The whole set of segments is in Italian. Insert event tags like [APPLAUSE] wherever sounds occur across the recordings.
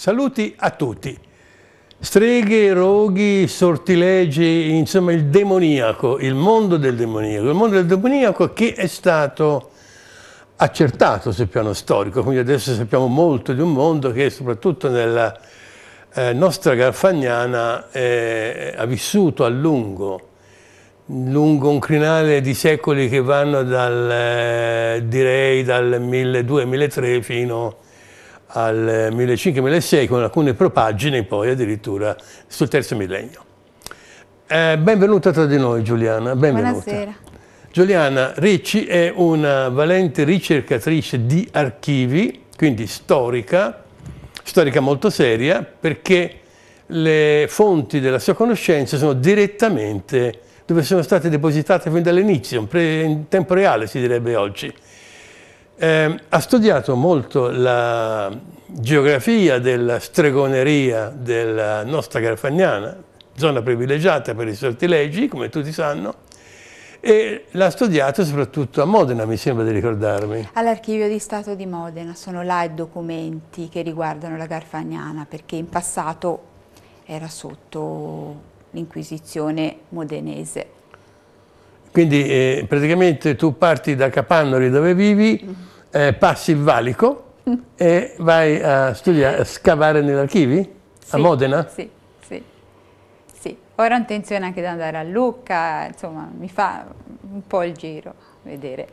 Saluti a tutti. Streghe, roghi, sortilegi, insomma il demoniaco, il mondo del demoniaco, il mondo del demoniaco che è stato accertato sul piano storico, quindi adesso sappiamo molto di un mondo che soprattutto nella eh, nostra garfagnana eh, ha vissuto a lungo, lungo un crinale di secoli che vanno dal, eh, direi dal 1200-1300 fino a al 1500-1600 con alcune propaggini poi addirittura sul terzo millennio. Eh, benvenuta tra di noi Giuliana, benvenuta. Buonasera. Giuliana Ricci è una valente ricercatrice di archivi, quindi storica, storica molto seria, perché le fonti della sua conoscenza sono direttamente dove sono state depositate fin dall'inizio, in tempo reale si direbbe oggi. Ehm, ha studiato molto la geografia della stregoneria della nostra Garfagnana, zona privilegiata per i sortilegi, come tutti sanno, e l'ha studiato soprattutto a Modena, mi sembra di ricordarmi. All'Archivio di Stato di Modena sono là i documenti che riguardano la Garfagnana, perché in passato era sotto l'Inquisizione modenese. Quindi eh, praticamente tu parti da Capannoli dove vivi, mm -hmm eh, passi il valico mm. e vai a, studiare, a scavare negli archivi sì, a Modena? Sì, sì, sì. Ora ho intenzione anche di andare a Lucca, insomma mi fa un po' il giro vedere.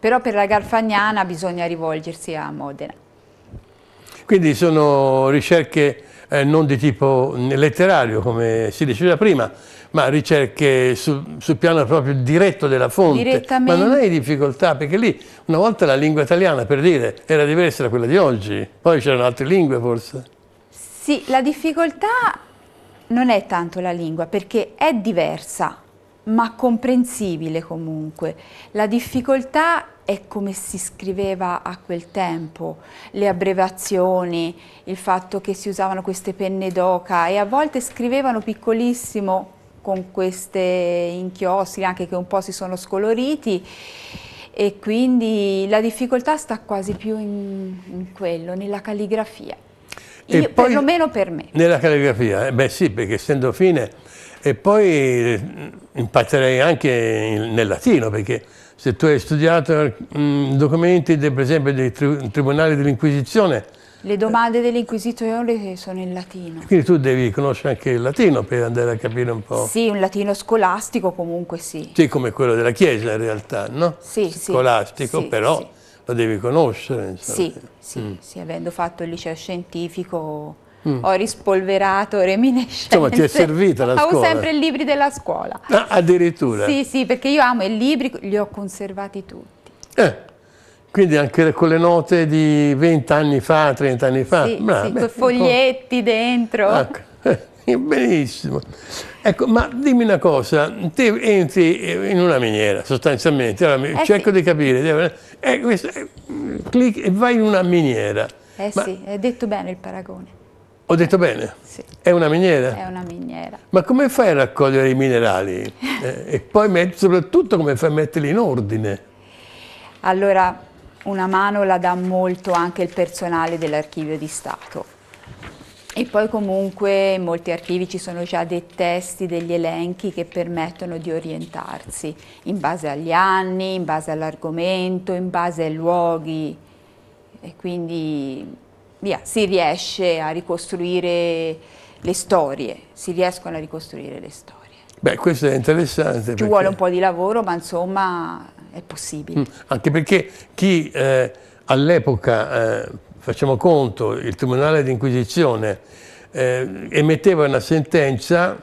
Però per la Garfagnana bisogna rivolgersi a Modena. Quindi sono ricerche eh, non di tipo letterario, come si diceva prima, ma ricerche sul, sul piano proprio diretto della fonte. Ma non hai difficoltà, perché lì una volta la lingua italiana, per dire, era diversa da quella di oggi, poi c'erano altre lingue forse. Sì, la difficoltà non è tanto la lingua, perché è diversa, ma comprensibile comunque. La difficoltà è come si scriveva a quel tempo, le abbreviazioni, il fatto che si usavano queste penne d'oca e a volte scrivevano piccolissimo con queste inchiostri anche che un po' si sono scoloriti e quindi la difficoltà sta quasi più in, in quello, nella calligrafia, Io, e poi, perlomeno per me. Nella calligrafia, eh? beh sì, perché essendo fine e poi mm, impatterei anche nel latino, perché se tu hai studiato mm, documenti, per esempio, dei tri tribunali dell'Inquisizione... Le domande dell'inquisitore eh, sono in latino. Quindi tu devi conoscere anche il latino per andare a capire un po'. Sì, un latino scolastico comunque sì. Sì, come quello della Chiesa in realtà, no? Sì, Scolastico, sì, però sì. lo devi conoscere. Insomma. Sì, sì, mm. sì, avendo fatto il liceo scientifico mm. ho rispolverato reminiscenze. Insomma, ti è servita la [LAUGHS] Avevo scuola. Avevo sempre i libri della scuola. Ah, addirittura? Sì, sì, perché io amo i libri, li ho conservati tutti. Eh. Quindi anche con le note di 20 anni fa, 30 anni fa. Sì, Bra, sì beh, con foglietti dentro. Ecco. Eh, [LAUGHS] benissimo. Ecco, ma dimmi una cosa, te entri in una miniera sostanzialmente, allora, eh cerco sì. di capire, eh, questo, eh, clic, vai in una miniera. Eh ma, sì, hai detto bene il paragone. Ho detto bene? Sì. È una miniera? È una miniera. Ma come fai a raccogliere i minerali? [LAUGHS] Eh, e poi soprattutto come fai a metterli in ordine? Allora, una mano la dà molto anche il personale dell'archivio di Stato. E poi comunque in molti archivi ci sono già dei testi, degli elenchi che permettono di orientarsi in base agli anni, in base all'argomento, in base ai luoghi e quindi via, si riesce a ricostruire le storie, si riescono a ricostruire le storie. Beh, questo è interessante. Ci perché... vuole un po' di lavoro, ma insomma è possibile. Mm, anche perché chi eh, all'epoca, eh, facciamo conto, il Tribunale d'Inquisizione eh, emetteva una sentenza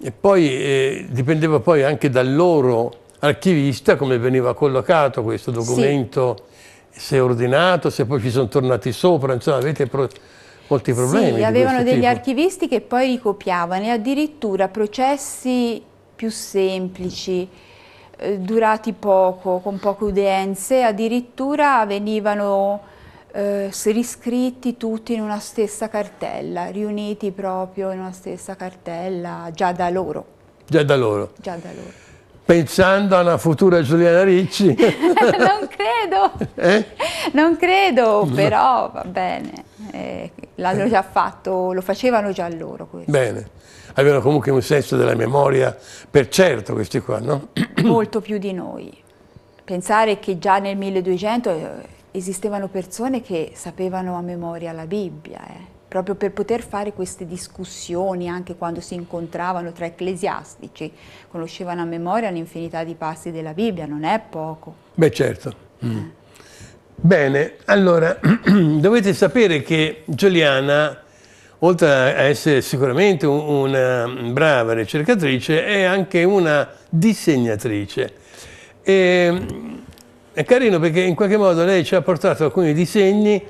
e poi eh, dipendeva poi anche dal loro archivista come veniva collocato questo documento. Sì se ordinato, se poi ci sono tornati sopra, insomma avete pro molti problemi. Sì, avevano degli tipo. archivisti che poi ricopiavano e addirittura processi più semplici, eh, durati poco, con poche udienze, addirittura venivano eh, riscritti tutti in una stessa cartella, riuniti proprio in una stessa cartella, già da loro. Già da loro. Già da loro pensando a una futura Giuliana Ricci. [LAUGHS] non credo, eh? non credo, però va bene, eh, l'hanno già fatto, lo facevano già loro. Questo. Bene, avevano comunque un senso della memoria per certo questi qua, no? [CLEARS THROAT] Molto più di noi. Pensare che già nel 1200 eh, esistevano persone che sapevano a memoria la Bibbia, eh proprio per poter fare queste discussioni anche quando si incontravano tra ecclesiastici. Conoscevano a memoria l'infinità di passi della Bibbia, non è poco. Beh certo. Mm. Bene, allora [CLEARS THROAT] dovete sapere che Giuliana, oltre a essere sicuramente una brava ricercatrice, è anche una disegnatrice. E, mm, è carino perché in qualche modo lei ci ha portato alcuni disegni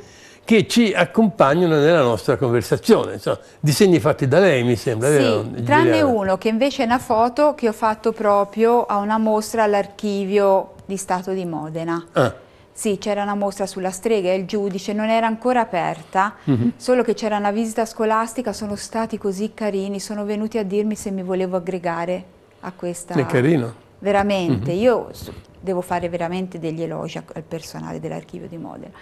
che ci accompagnano nella nostra conversazione. Insomma, disegni fatti da lei, mi sembra, sì, vero? Tranne Giuliana? uno che invece è una foto che ho fatto proprio a una mostra all'archivio di Stato di Modena. Ah. Sì, c'era una mostra sulla strega e il giudice, non era ancora aperta, mm -hmm. solo che c'era una visita scolastica, sono stati così carini, sono venuti a dirmi se mi volevo aggregare a questa... È carino. Veramente, mm -hmm. io devo fare veramente degli elogi al personale dell'archivio di Modena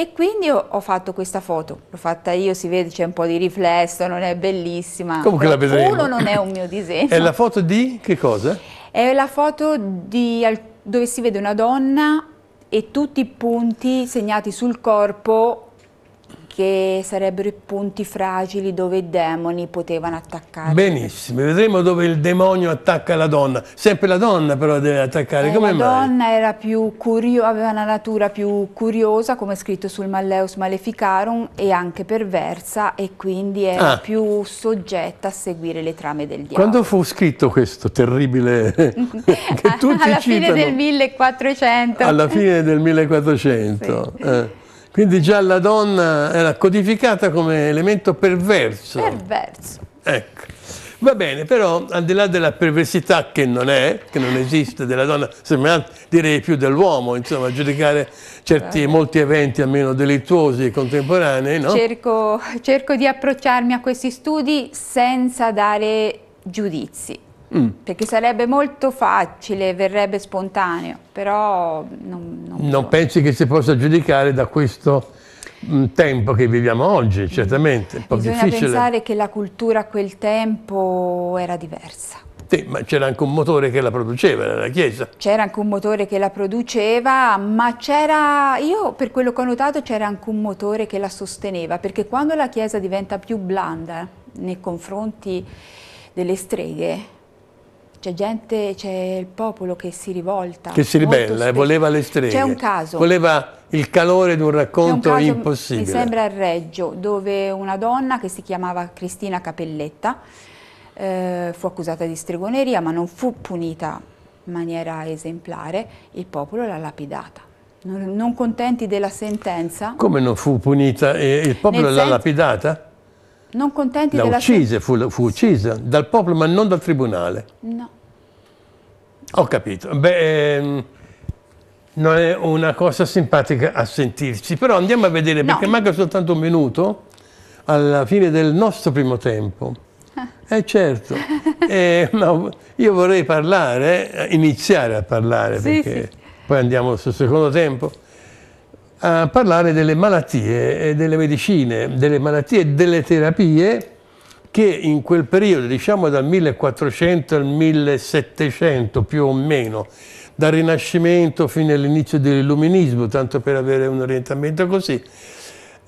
e quindi ho, fatto questa foto, l'ho fatta io, si vede c'è un po' di riflesso, non è bellissima. Comunque la vedremo. Uno non è un mio disegno. [LAUGHS] è la foto di che cosa? È la foto di, dove si vede una donna e tutti i punti segnati sul corpo che sarebbero i punti fragili dove i demoni potevano attaccare. Benissimo, vedremo dove il demonio attacca la donna. Sempre la donna però deve attaccare, eh, come la mai? La donna era più curio- aveva una natura più curiosa, come è scritto sul Malleus Maleficarum, e anche perversa e quindi era ah. più soggetta a seguire le trame del diavolo. Quando fu scritto questo terribile... [LAUGHS] che tutti Alla citano. fine del 1400. Alla fine del 1400. [LAUGHS] sì. eh. Quindi già la donna era codificata come elemento perverso. Perverso. Ecco. Va bene, però al di là della perversità che non è, che non esiste della donna, sembra direi più dell'uomo, insomma, giudicare certi, eh. molti eventi almeno delittuosi e contemporanei, no? cerco, cerco di approcciarmi a questi studi senza dare giudizi Mm. Perché sarebbe molto facile, verrebbe spontaneo, però non, non, non so. pensi che si possa giudicare da questo mm, tempo che viviamo oggi, mm. certamente. Mm. Un po Bisogna difficile. pensare che la cultura a quel tempo era diversa. Sì, ma c'era anche un motore che la produceva, era la Chiesa. C'era anche un motore che la produceva, ma c'era, io per quello che ho notato, c'era anche un motore che la sosteneva, perché quando la Chiesa diventa più blanda eh, nei confronti delle streghe, c'è gente, c'è il popolo che si rivolta. Che si ribella, eh, voleva le streghe. C'è un caso. Voleva il calore di un racconto un caso, impossibile. Mi sembra a Reggio, dove una donna che si chiamava Cristina Capelletta eh, fu accusata di stregoneria, ma non fu punita in maniera esemplare, il popolo l'ha lapidata. Non, non contenti della sentenza. Come non fu punita? E il popolo l'ha lapidata? Non contenti della uccise, fu, fu uccisa dal popolo ma non dal tribunale. No. Ho capito. Beh, ehm, non è una cosa simpatica a sentirci, però andiamo a vedere perché manca soltanto un minuto alla fine del nostro primo tempo. Ah. Eh certo, [LAUGHS] eh, no, io vorrei parlare, eh, iniziare a parlare sì, perché sì. poi andiamo sul secondo tempo a parlare delle malattie e delle medicine, delle malattie e delle terapie che in quel periodo, diciamo dal 1400 al 1700 più o meno, dal Rinascimento fino all'inizio dell'Illuminismo, tanto per avere un orientamento così,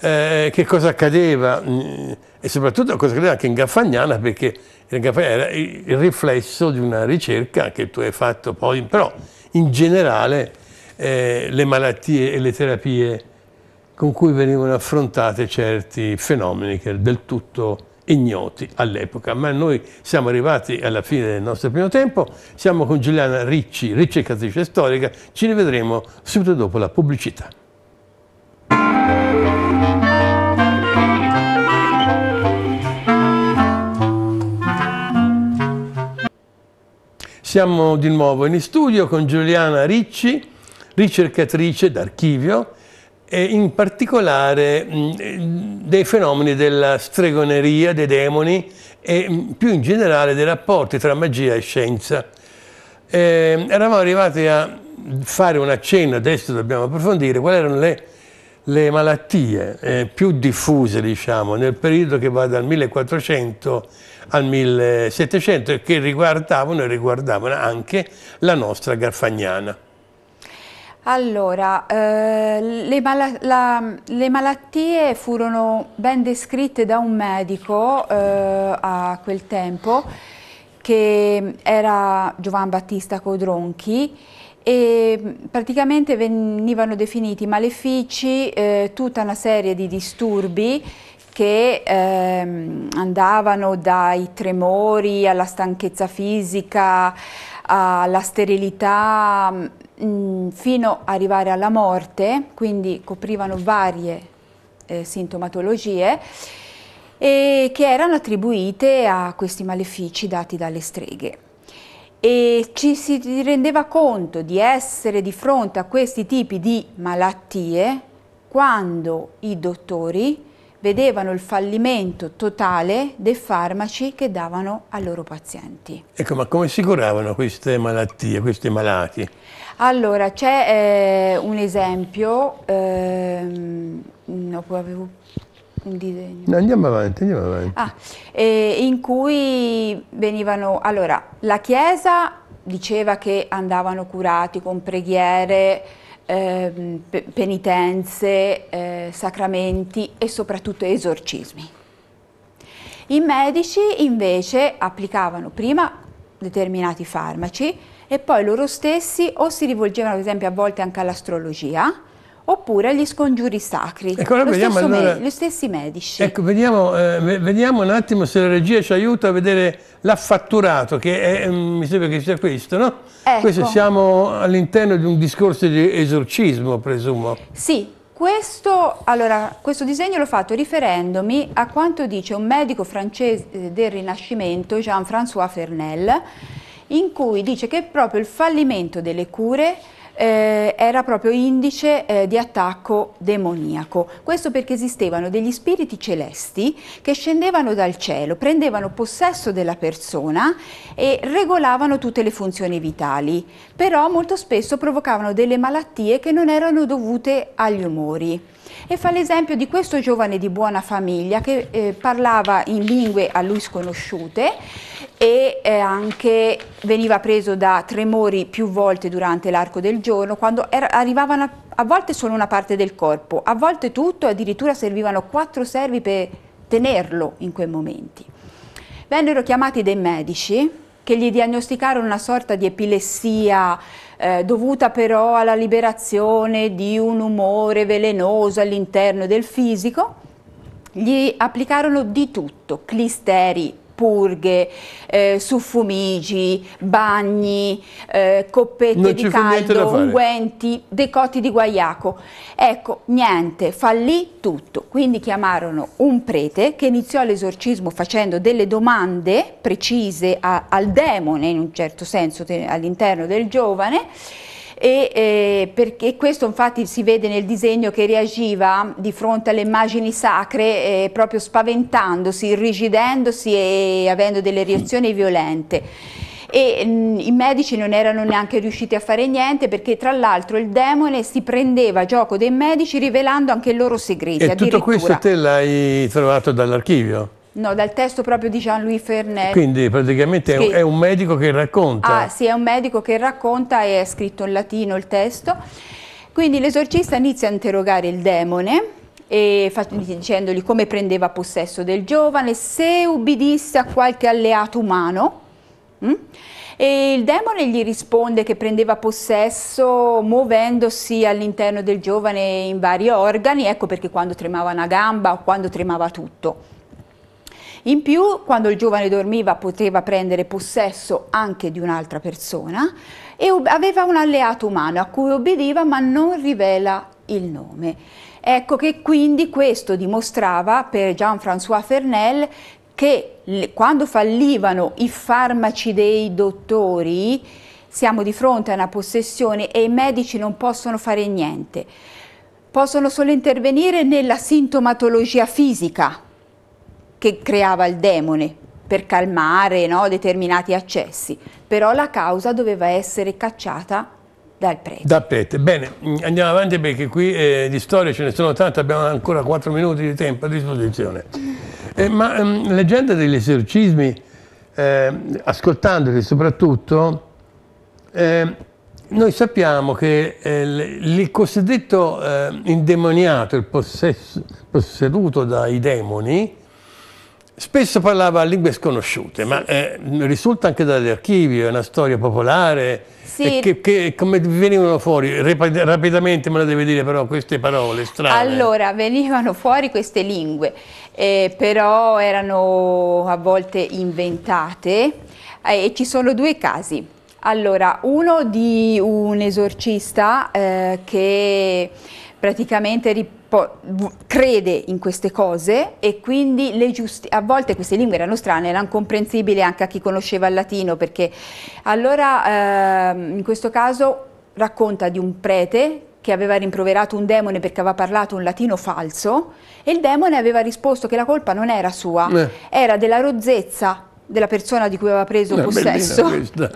eh, che cosa accadeva mm, e soprattutto cosa accadeva anche in Gaffagnana perché era il riflesso di una ricerca che tu hai fatto poi, però in generale eh, le malattie e le terapie con cui venivano affrontate certi fenomeni che del tutto ignoti all'epoca, ma noi siamo arrivati alla fine del nostro primo tempo, siamo con Giuliana Ricci, ricercatrice storica, ci rivedremo subito dopo la pubblicità. Siamo di nuovo in studio con Giuliana Ricci, ricercatrice d'archivio e in particolare mm, dei fenomeni della stregoneria, dei demoni e mm, più in generale dei rapporti tra magia e scienza. Eh, eravamo arrivati a fare un accenno, adesso dobbiamo approfondire, quali erano le, le malattie eh, più diffuse diciamo, nel periodo che va dal 1400 al 1700 e che riguardavano e riguardavano anche la nostra Garfagnana. Allora, eh, le, mal la, le, malattie furono ben descritte da un medico eh, a quel tempo, che era Giovan Battista Codronchi, e praticamente venivano definiti malefici eh, tutta una serie di disturbi che ehm, andavano dai tremori alla stanchezza fisica, alla sterilità, Mm, fino ad arrivare alla morte, quindi coprivano varie eh, sintomatologie e che erano attribuite a questi malefici dati dalle streghe. E ci si rendeva conto di essere di fronte a questi tipi di malattie quando i dottori vedevano il fallimento totale dei farmaci che davano ai loro pazienti. Ecco, ma come si curavano queste malattie, questi malati? Allora, c'è eh, un esempio, ehm, no, avevo un disegno. No, andiamo avanti, andiamo avanti. Ah, eh, in cui venivano, allora, la Chiesa diceva che andavano curati con preghiere, eh, penitenze, eh, sacramenti e soprattutto esorcismi. I medici invece applicavano prima determinati farmaci, e poi loro stessi o si rivolgevano ad esempio a volte anche all'astrologia oppure agli scongiuri sacri, ecco, lo vediamo, allora, gli stessi medici. Ecco, vediamo, eh, vediamo, un attimo se la regia ci aiuta a vedere l'affatturato, che è, mm, mi sembra che sia questo, no? Ecco. Questo siamo all'interno di un discorso di esorcismo, presumo. Sì, questo, allora, questo, disegno l'ho fatto riferendomi a quanto dice un medico francese eh, del Rinascimento, Jean-François Fernel, in cui dice che proprio il fallimento delle cure eh, era proprio indice eh, di attacco demoniaco. Questo perché esistevano degli spiriti celesti che scendevano dal cielo, prendevano possesso della persona e regolavano tutte le funzioni vitali, però molto spesso provocavano delle malattie che non erano dovute agli umori. E fa l'esempio di questo giovane di buona famiglia che eh, parlava in lingue a lui sconosciute e eh, anche veniva preso da tremori più volte durante l'arco del giorno, quando era, arrivavano a, a volte solo una parte del corpo, a volte tutto, addirittura servivano quattro servi per tenerlo in quei momenti. Vennero chiamati dei medici che gli diagnosticarono una sorta di epilessia eh, dovuta però alla liberazione di un umore velenoso all'interno del fisico. Gli applicarono di tutto, clisteri, purghe, eh, suffumigi, bagni, eh, coppette di caldo, unguenti, decotti di guaiaco. Ecco, niente, fallì tutto. Quindi chiamarono un prete che iniziò l'esorcismo facendo delle domande precise a, al demone, in un certo senso, all'interno del giovane, e eh, perché questo infatti si vede nel disegno che reagiva di fronte alle immagini sacre eh, proprio spaventandosi, irrigidendosi e avendo delle reazioni violente e mh, mm, i medici non erano neanche riusciti a fare niente perché tra l'altro il demone si prendeva gioco dei medici rivelando anche i loro segreti. E tutto questo te l'hai trovato dall'archivio? No, dal testo proprio di Jean-Louis Fernet. Quindi praticamente che, è un medico che racconta. Ah sì, è un medico che racconta e è scritto in latino il testo. Quindi l'esorcista inizia a interrogare il demone dicendogli come prendeva possesso del giovane, se ubbidisse a qualche alleato umano. Mh? Mm? E il demone gli risponde che prendeva possesso muovendosi all'interno del giovane in vari organi, ecco perché quando tremava una gamba o quando tremava tutto. In più, quando il giovane dormiva poteva prendere possesso anche di un'altra persona e aveva un alleato umano a cui obbediva ma non rivela il nome. Ecco che quindi questo dimostrava per Jean-François Fernel che quando fallivano i farmaci dei dottori siamo di fronte a una possessione e i medici non possono fare niente. Possono solo intervenire nella sintomatologia fisica, che creava il demone per calmare no, determinati accessi, però la causa doveva essere cacciata dal prete. Da prete. Bene, mm, andiamo avanti perché qui eh, di storie ce ne sono tante, abbiamo ancora 4 minuti di tempo a disposizione. Eh, ma ehm, mm, leggenda degli esorcismi, eh, ascoltandoli soprattutto, eh, noi sappiamo che eh, il cosiddetto eh, indemoniato, il posseduto dai demoni, Spesso parlava lingue sconosciute, sì. ma eh, risulta anche dagli archivi, è una storia popolare, sì. che, che, come venivano fuori? Rapidamente me la deve dire però queste parole strane. Allora, venivano fuori queste lingue, eh, però erano a volte inventate eh, e ci sono due casi. Allora, uno di un esorcista eh, che praticamente ripetere crede in queste cose e quindi a volte queste lingue erano strane, erano comprensibili anche a chi conosceva il latino perché allora eh, in questo caso racconta di un prete che aveva rimproverato un demone perché aveva parlato un latino falso e il demone aveva risposto che la colpa non era sua, eh. era della rozzezza della persona di cui aveva preso Una possesso,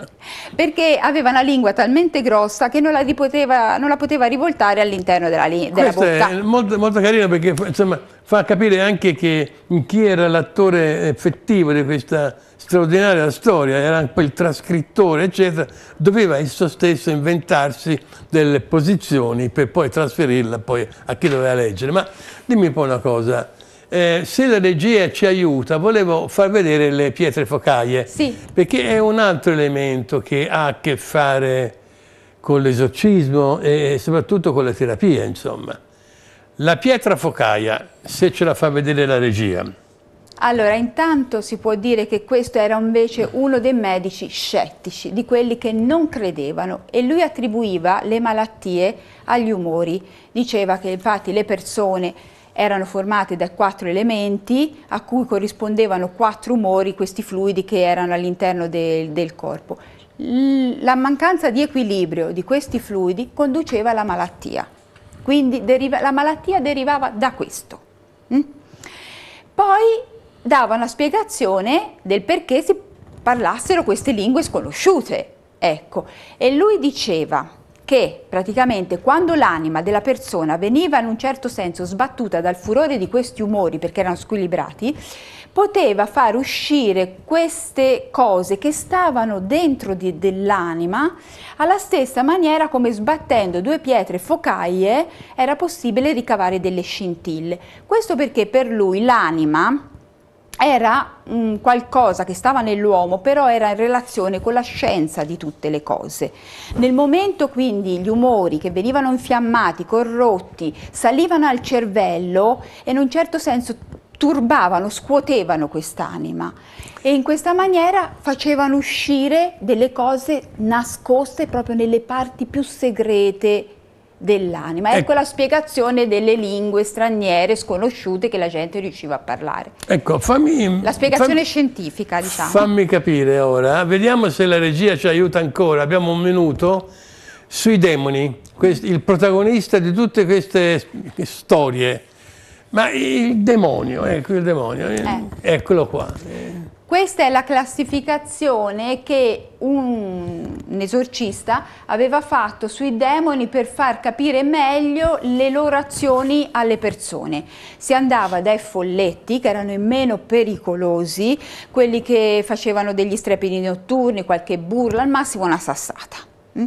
[LAUGHS] perché aveva una lingua talmente grossa che non la, poteva, non la poteva rivoltare all'interno della, della bocca. È molto, molto carina perché insomma, fa capire anche che chi era l'attore effettivo di questa straordinaria storia, era anche il trascrittore, eccetera, doveva esso stesso inventarsi delle posizioni per poi trasferirla poi a chi doveva leggere. Ma dimmi un po' una cosa, eh, se la regia ci aiuta, volevo far vedere le pietre focaie, sì. perché è un altro elemento che ha a che fare con l'esorcismo e soprattutto con la terapia, insomma. La pietra focaia, se ce la fa vedere la regia. Allora, intanto si può dire che questo era invece uno dei medici scettici, di quelli che non credevano e lui attribuiva le malattie agli umori. Diceva che infatti le persone erano formate da quattro elementi a cui corrispondevano quattro umori, questi fluidi che erano all'interno del, del corpo. La mancanza di equilibrio di questi fluidi conduceva alla malattia, quindi la malattia derivava da questo. Mm? Poi dava una spiegazione del perché si parlassero queste lingue sconosciute, ecco, e lui diceva che praticamente quando l'anima della persona veniva in un certo senso sbattuta dal furore di questi umori perché erano squilibrati, poteva far uscire queste cose che stavano dentro di, dell'anima alla stessa maniera come sbattendo due pietre focaie era possibile ricavare delle scintille. Questo perché per lui l'anima era mh, mm, qualcosa che stava nell'uomo, però era in relazione con la scienza di tutte le cose. Nel momento quindi gli umori che venivano infiammati, corrotti, salivano al cervello e in un certo senso turbavano, scuotevano quest'anima e in questa maniera facevano uscire delle cose nascoste proprio nelle parti più segrete dell'anima. Ecco, ecco la spiegazione delle lingue straniere sconosciute che la gente riusciva a parlare. Ecco, fammi... La spiegazione fammi, scientifica, diciamo. Fammi capire ora, vediamo se la regia ci aiuta ancora, abbiamo un minuto, sui demoni, il protagonista di tutte queste storie. Ma il demonio, ecco il demonio, eh. eccolo qua. Questa è la classificazione che un, un esorcista aveva fatto sui demoni per far capire meglio le loro azioni alle persone. Si andava dai folletti, che erano i meno pericolosi, quelli che facevano degli strepiti notturni, qualche burla, al massimo una sassata. Mm?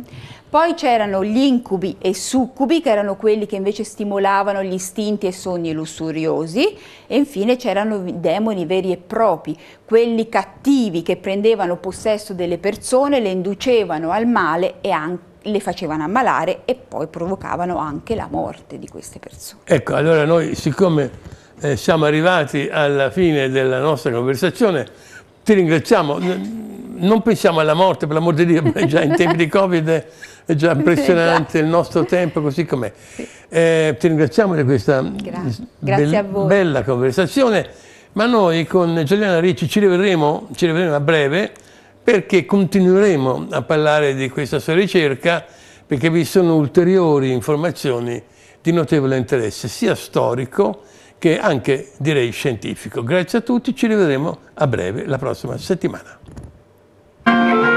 Poi c'erano gli incubi e succubi, che erano quelli che invece stimolavano gli istinti e sogni lussuriosi, e infine c'erano i demoni veri e propri, quelli cattivi che prendevano possesso delle persone, le inducevano al male e anche le facevano ammalare e poi provocavano anche la morte di queste persone. Ecco, allora noi siccome eh, siamo arrivati alla fine della nostra conversazione, ti ringraziamo. Non pensiamo alla morte, per l'amor di Dio, già in tempi di Covid è già [LAUGHS] impressionante esatto. il nostro tempo così com'è. Eh, ti ringraziamo per questa be bella conversazione, ma noi con Giuliana Ricci ci rivedremo, ci rivedremo a breve perché continueremo a parlare di questa sua ricerca perché vi sono ulteriori informazioni di notevole interesse, sia storico che anche direi scientifico. Grazie a tutti, ci rivedremo a breve la prossima settimana.